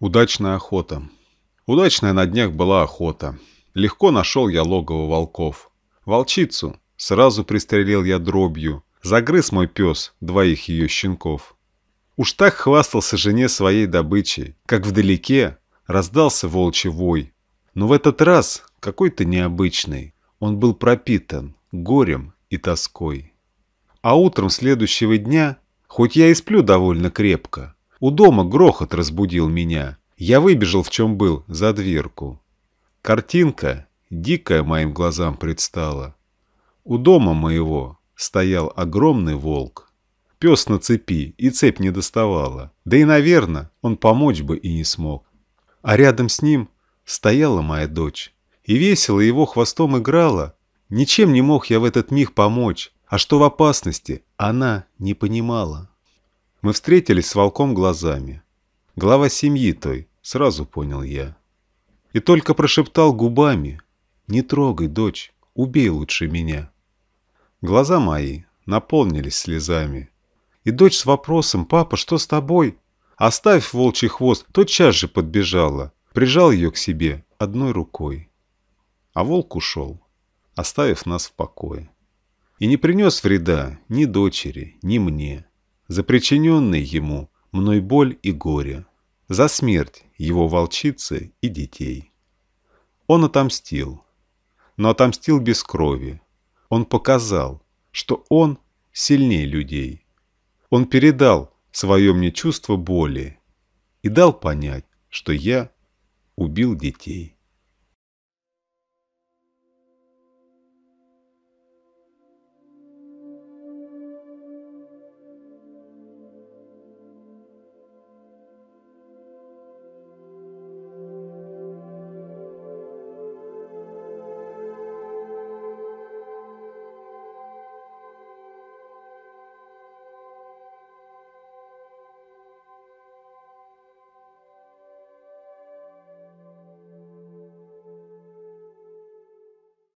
Удачная охота. Удачная на днях была охота. Легко нашел я логово волков. Волчицу сразу пристрелил я дробью. Загрыз мой пес двоих ее щенков. Уж так хвастался жене своей добычей, как вдалеке раздался волчий вой. Но в этот раз какой-то необычный. Он был пропитан горем и тоской. А утром следующего дня, хоть я и сплю довольно крепко, у дома грохот разбудил меня. Я выбежал, в чем был, за дверку. Картинка дикая моим глазам предстала. У дома моего стоял огромный волк. Пес на цепи, и цепь не доставала. Да и, наверное, он помочь бы и не смог. А рядом с ним стояла моя дочь. И весело его хвостом играла. Ничем не мог я в этот миг помочь. А что в опасности, она не понимала. Мы встретились с волком глазами. Глава семьи той, сразу понял я. И только прошептал губами. «Не трогай, дочь, убей лучше меня». Глаза мои наполнились слезами. И дочь с вопросом «Папа, что с тобой?» Оставив волчий хвост, тотчас же подбежала. Прижал ее к себе одной рукой. А волк ушел, оставив нас в покое. И не принес вреда ни дочери, ни мне за причиненный ему мной боль и горе, за смерть его волчицы и детей. Он отомстил, но отомстил без крови. Он показал, что он сильнее людей. Он передал свое мне чувство боли и дал понять, что я убил детей.